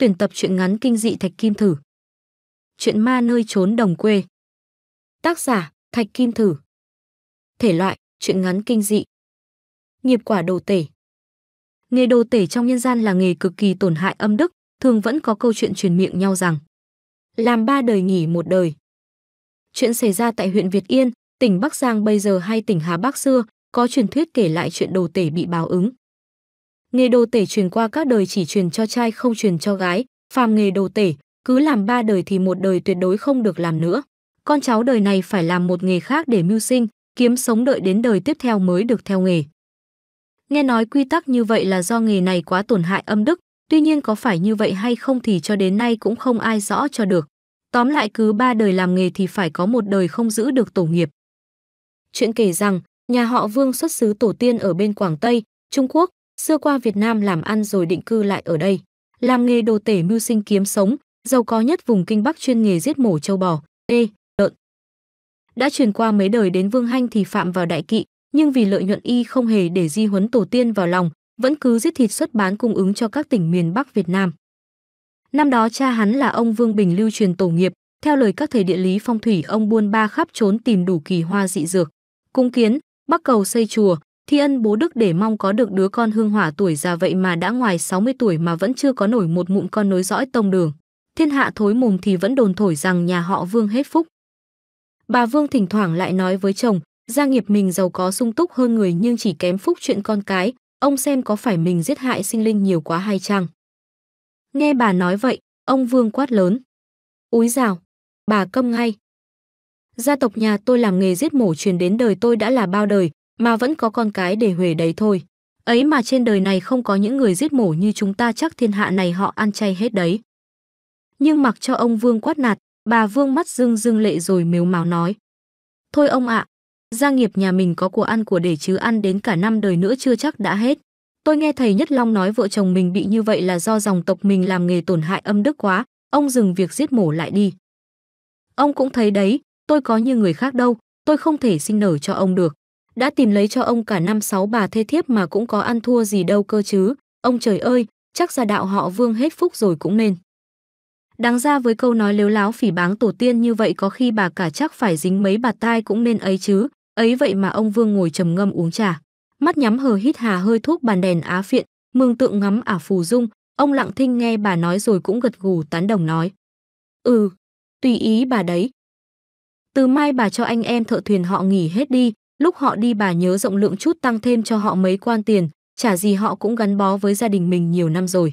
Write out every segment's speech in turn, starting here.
tuyển tập truyện ngắn kinh dị Thạch Kim Thử. Chuyện ma nơi trốn đồng quê. Tác giả: Thạch Kim Thử. Thể loại: truyện ngắn kinh dị. Nghiệp quả đồ tể. Nghề đồ tể trong nhân gian là nghề cực kỳ tổn hại âm đức, thường vẫn có câu chuyện truyền miệng nhau rằng làm ba đời nghỉ một đời. Chuyện xảy ra tại huyện Việt Yên, tỉnh Bắc Giang bây giờ hay tỉnh Hà Bắc xưa, có truyền thuyết kể lại chuyện đồ tể bị báo ứng nghề đồ tể truyền qua các đời chỉ truyền cho trai không truyền cho gái, phàm nghề đồ tể, cứ làm ba đời thì một đời tuyệt đối không được làm nữa. Con cháu đời này phải làm một nghề khác để mưu sinh, kiếm sống đợi đến đời tiếp theo mới được theo nghề. Nghe nói quy tắc như vậy là do nghề này quá tổn hại âm đức, tuy nhiên có phải như vậy hay không thì cho đến nay cũng không ai rõ cho được. Tóm lại cứ ba đời làm nghề thì phải có một đời không giữ được tổ nghiệp. Chuyện kể rằng, nhà họ Vương xuất xứ tổ tiên ở bên Quảng Tây, Trung Quốc, xưa qua Việt Nam làm ăn rồi định cư lại ở đây, làm nghề đồ tể mưu sinh kiếm sống, giàu có nhất vùng Kinh Bắc chuyên nghề giết mổ châu bò, ê, lợn. Đã truyền qua mấy đời đến Vương Hanh thì phạm vào đại kỵ, nhưng vì lợi nhuận y không hề để di huấn tổ tiên vào lòng, vẫn cứ giết thịt xuất bán cung ứng cho các tỉnh miền Bắc Việt Nam. Năm đó cha hắn là ông Vương Bình lưu truyền tổ nghiệp, theo lời các thầy địa lý phong thủy ông buôn ba khắp trốn tìm đủ kỳ hoa dị dược, cung kiến, bắc cầu xây chùa, Thi ân bố đức để mong có được đứa con hương hỏa tuổi già vậy mà đã ngoài 60 tuổi mà vẫn chưa có nổi một mụn con nối dõi tông đường. Thiên hạ thối mồm thì vẫn đồn thổi rằng nhà họ Vương hết phúc. Bà Vương thỉnh thoảng lại nói với chồng, gia nghiệp mình giàu có sung túc hơn người nhưng chỉ kém phúc chuyện con cái, ông xem có phải mình giết hại sinh linh nhiều quá hay chăng? Nghe bà nói vậy, ông Vương quát lớn. Úi rào, bà câm ngay. Gia tộc nhà tôi làm nghề giết mổ truyền đến đời tôi đã là bao đời, mà vẫn có con cái để huề đấy thôi ấy mà trên đời này không có những người giết mổ như chúng ta chắc thiên hạ này họ ăn chay hết đấy nhưng mặc cho ông vương quát nạt bà vương mắt dưng dưng lệ rồi mếu máo nói thôi ông ạ à, gia nghiệp nhà mình có của ăn của để chứ ăn đến cả năm đời nữa chưa chắc đã hết tôi nghe thầy nhất long nói vợ chồng mình bị như vậy là do dòng tộc mình làm nghề tổn hại âm đức quá ông dừng việc giết mổ lại đi ông cũng thấy đấy tôi có như người khác đâu tôi không thể sinh nở cho ông được đã tìm lấy cho ông cả năm sáu bà thê thiếp mà cũng có ăn thua gì đâu cơ chứ, ông trời ơi, chắc gia đạo họ Vương hết phúc rồi cũng nên. Đáng ra với câu nói lếu láo phỉ báng tổ tiên như vậy có khi bà cả chắc phải dính mấy bà tai cũng nên ấy chứ, ấy vậy mà ông Vương ngồi trầm ngâm uống trà. Mắt nhắm hờ hít hà hơi thuốc bàn đèn á phiện, mường tượng ngắm ả phù dung, ông lặng thinh nghe bà nói rồi cũng gật gù tán đồng nói. Ừ, tùy ý bà đấy. Từ mai bà cho anh em thợ thuyền họ nghỉ hết đi, Lúc họ đi bà nhớ rộng lượng chút tăng thêm cho họ mấy quan tiền, chả gì họ cũng gắn bó với gia đình mình nhiều năm rồi.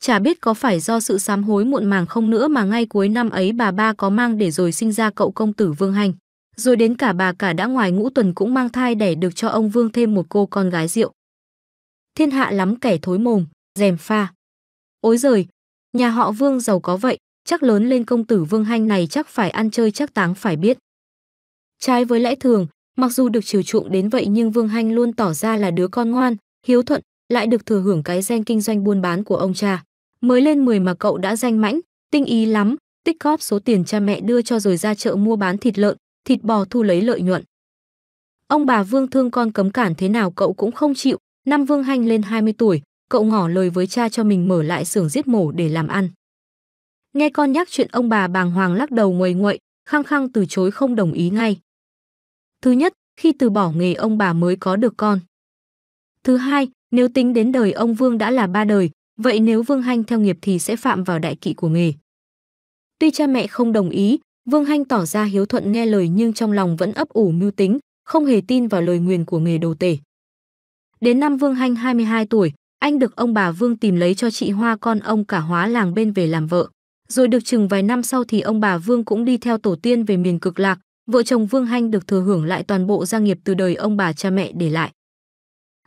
Chả biết có phải do sự sám hối muộn màng không nữa mà ngay cuối năm ấy bà ba có mang để rồi sinh ra cậu công tử Vương Hành. Rồi đến cả bà cả đã ngoài ngũ tuần cũng mang thai đẻ được cho ông Vương thêm một cô con gái rượu. Thiên hạ lắm kẻ thối mồm, dèm pha. Ôi giời, nhà họ Vương giàu có vậy, chắc lớn lên công tử Vương Hành này chắc phải ăn chơi chắc táng phải biết. Trái với lẽ thường, Mặc dù được chiều chuộng đến vậy nhưng Vương Hanh luôn tỏ ra là đứa con ngoan, hiếu thuận, lại được thừa hưởng cái gen kinh doanh buôn bán của ông cha. Mới lên 10 mà cậu đã danh mãnh, tinh ý lắm, tích góp số tiền cha mẹ đưa cho rồi ra chợ mua bán thịt lợn, thịt bò thu lấy lợi nhuận. Ông bà Vương thương con cấm cản thế nào cậu cũng không chịu, năm Vương Hanh lên 20 tuổi, cậu ngỏ lời với cha cho mình mở lại xưởng giết mổ để làm ăn. Nghe con nhắc chuyện ông bà bàng hoàng lắc đầu nguầy nguậy, khăng khăng từ chối không đồng ý ngay. Thứ nhất, khi từ bỏ nghề ông bà mới có được con. Thứ hai, nếu tính đến đời ông Vương đã là ba đời, vậy nếu Vương Hanh theo nghiệp thì sẽ phạm vào đại kỵ của nghề. Tuy cha mẹ không đồng ý, Vương Hanh tỏ ra hiếu thuận nghe lời nhưng trong lòng vẫn ấp ủ mưu tính, không hề tin vào lời nguyền của nghề đồ tể. Đến năm Vương Hanh 22 tuổi, anh được ông bà Vương tìm lấy cho chị Hoa con ông cả hóa làng bên về làm vợ. Rồi được chừng vài năm sau thì ông bà Vương cũng đi theo tổ tiên về miền cực lạc, vợ chồng Vương Hanh được thừa hưởng lại toàn bộ gia nghiệp từ đời ông bà cha mẹ để lại.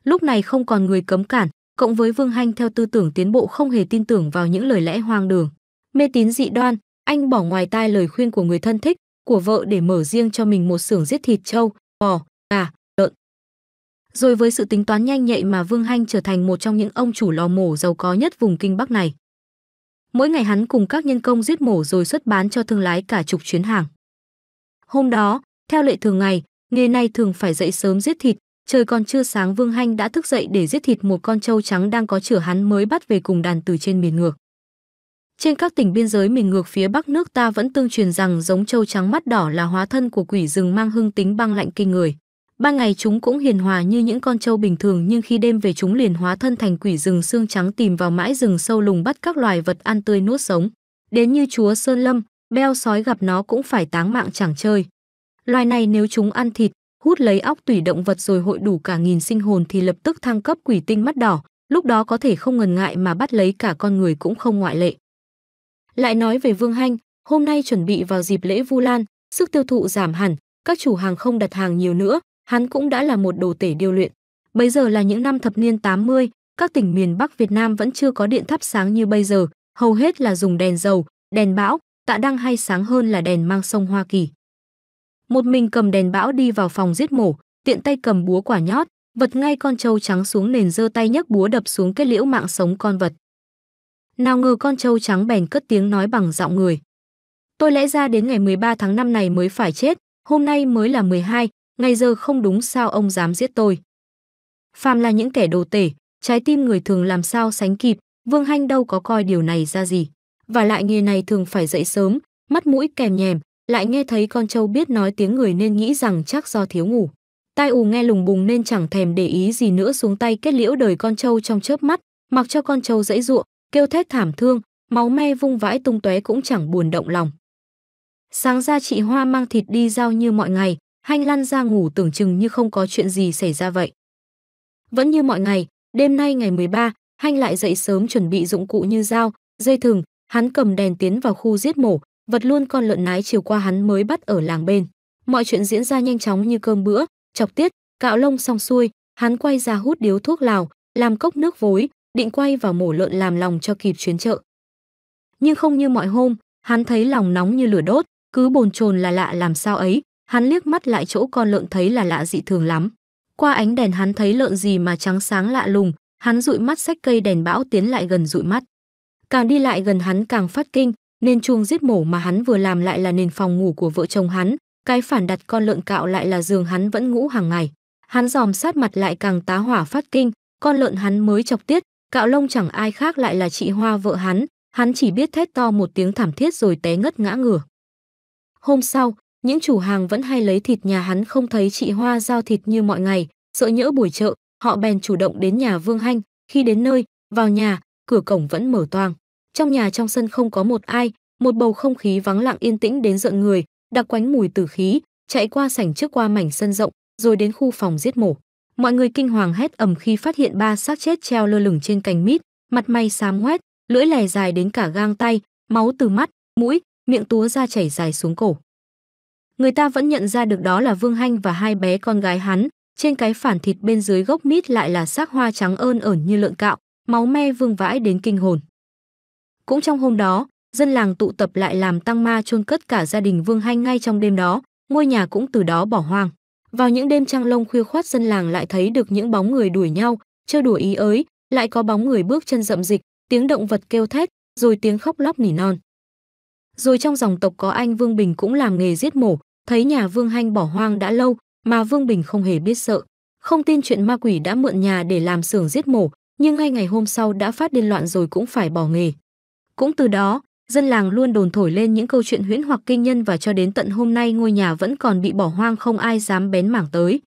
Lúc này không còn người cấm cản, cộng với Vương Hanh theo tư tưởng tiến bộ không hề tin tưởng vào những lời lẽ hoang đường, mê tín dị đoan, anh bỏ ngoài tai lời khuyên của người thân thích, của vợ để mở riêng cho mình một xưởng giết thịt trâu, bò, gà, lợn. Rồi với sự tính toán nhanh nhạy mà Vương Hanh trở thành một trong những ông chủ lò mổ giàu có nhất vùng Kinh Bắc này. Mỗi ngày hắn cùng các nhân công giết mổ rồi xuất bán cho thương lái cả chục chuyến hàng. Hôm đó, theo lệ thường ngày, nghề này thường phải dậy sớm giết thịt, trời còn chưa sáng Vương Hanh đã thức dậy để giết thịt một con trâu trắng đang có chửa hắn mới bắt về cùng đàn từ trên miền ngược. Trên các tỉnh biên giới miền ngược phía bắc nước ta vẫn tương truyền rằng giống trâu trắng mắt đỏ là hóa thân của quỷ rừng mang hưng tính băng lạnh kinh người. Ban ngày chúng cũng hiền hòa như những con trâu bình thường nhưng khi đêm về chúng liền hóa thân thành quỷ rừng xương trắng tìm vào mãi rừng sâu lùng bắt các loài vật ăn tươi nuốt sống. Đến như chúa Sơn Lâm, beo sói gặp nó cũng phải táng mạng chẳng chơi. Loài này nếu chúng ăn thịt, hút lấy óc tủy động vật rồi hội đủ cả nghìn sinh hồn thì lập tức thăng cấp quỷ tinh mắt đỏ, lúc đó có thể không ngần ngại mà bắt lấy cả con người cũng không ngoại lệ. Lại nói về Vương Hanh, hôm nay chuẩn bị vào dịp lễ Vu Lan, sức tiêu thụ giảm hẳn, các chủ hàng không đặt hàng nhiều nữa, hắn cũng đã là một đồ tể điêu luyện. Bây giờ là những năm thập niên 80, các tỉnh miền Bắc Việt Nam vẫn chưa có điện thắp sáng như bây giờ, hầu hết là dùng đèn dầu, đèn bão, tạ đăng hay sáng hơn là đèn mang sông Hoa Kỳ. Một mình cầm đèn bão đi vào phòng giết mổ, tiện tay cầm búa quả nhót, vật ngay con trâu trắng xuống nền giơ tay nhấc búa đập xuống kết liễu mạng sống con vật. Nào ngờ con trâu trắng bèn cất tiếng nói bằng giọng người. Tôi lẽ ra đến ngày 13 tháng 5 này mới phải chết, hôm nay mới là 12, ngày giờ không đúng sao ông dám giết tôi. Phàm là những kẻ đồ tể, trái tim người thường làm sao sánh kịp, Vương Hanh đâu có coi điều này ra gì và lại nghề này thường phải dậy sớm, mắt mũi kèm nhèm, lại nghe thấy con trâu biết nói tiếng người nên nghĩ rằng chắc do thiếu ngủ. Tai ù nghe lùng bùng nên chẳng thèm để ý gì nữa xuống tay kết liễu đời con trâu trong chớp mắt, mặc cho con trâu dãy ruộng, kêu thét thảm thương, máu me vung vãi tung tóe cũng chẳng buồn động lòng. Sáng ra chị Hoa mang thịt đi giao như mọi ngày, Hanh lăn ra ngủ tưởng chừng như không có chuyện gì xảy ra vậy. Vẫn như mọi ngày, đêm nay ngày 13, Hanh lại dậy sớm chuẩn bị dụng cụ như dao, dây thừng, Hắn cầm đèn tiến vào khu giết mổ, vật luôn con lợn nái chiều qua hắn mới bắt ở làng bên. Mọi chuyện diễn ra nhanh chóng như cơm bữa, chọc tiết, cạo lông xong xuôi, hắn quay ra hút điếu thuốc lào, làm cốc nước vối, định quay vào mổ lợn làm lòng cho kịp chuyến chợ. Nhưng không như mọi hôm, hắn thấy lòng nóng như lửa đốt, cứ bồn chồn là lạ làm sao ấy, hắn liếc mắt lại chỗ con lợn thấy là lạ dị thường lắm. Qua ánh đèn hắn thấy lợn gì mà trắng sáng lạ lùng, hắn dụi mắt xách cây đèn bão tiến lại gần dụi mắt càng đi lại gần hắn càng phát kinh nên chuông giết mổ mà hắn vừa làm lại là nền phòng ngủ của vợ chồng hắn cái phản đặt con lợn cạo lại là giường hắn vẫn ngủ hàng ngày hắn dòm sát mặt lại càng tá hỏa phát kinh con lợn hắn mới chọc tiết cạo lông chẳng ai khác lại là chị hoa vợ hắn hắn chỉ biết thét to một tiếng thảm thiết rồi té ngất ngã ngửa hôm sau những chủ hàng vẫn hay lấy thịt nhà hắn không thấy chị hoa giao thịt như mọi ngày sợ nhỡ buổi chợ họ bèn chủ động đến nhà vương hanh khi đến nơi vào nhà cửa cổng vẫn mở toang. Trong nhà trong sân không có một ai, một bầu không khí vắng lặng yên tĩnh đến rợn người, đặc quánh mùi tử khí, chạy qua sảnh trước qua mảnh sân rộng, rồi đến khu phòng giết mổ. Mọi người kinh hoàng hét ầm khi phát hiện ba xác chết treo lơ lửng trên cành mít, mặt mày xám hoét, lưỡi lè dài đến cả gang tay, máu từ mắt, mũi, miệng túa ra chảy dài xuống cổ. Người ta vẫn nhận ra được đó là Vương Hanh và hai bé con gái hắn, trên cái phản thịt bên dưới gốc mít lại là xác hoa trắng ơn ở như lợn cạo, máu me vương vãi đến kinh hồn. Cũng trong hôm đó, dân làng tụ tập lại làm tăng ma chôn cất cả gia đình Vương Hanh ngay trong đêm đó, ngôi nhà cũng từ đó bỏ hoang. Vào những đêm trăng lông khuya khoát dân làng lại thấy được những bóng người đuổi nhau, chơi đùa ý ới, lại có bóng người bước chân rậm dịch, tiếng động vật kêu thét, rồi tiếng khóc lóc nỉ non. Rồi trong dòng tộc có anh Vương Bình cũng làm nghề giết mổ, thấy nhà Vương Hanh bỏ hoang đã lâu mà Vương Bình không hề biết sợ, không tin chuyện ma quỷ đã mượn nhà để làm xưởng giết mổ, nhưng ngay ngày hôm sau đã phát điên loạn rồi cũng phải bỏ nghề. Cũng từ đó, dân làng luôn đồn thổi lên những câu chuyện huyễn hoặc kinh nhân và cho đến tận hôm nay ngôi nhà vẫn còn bị bỏ hoang không ai dám bén mảng tới.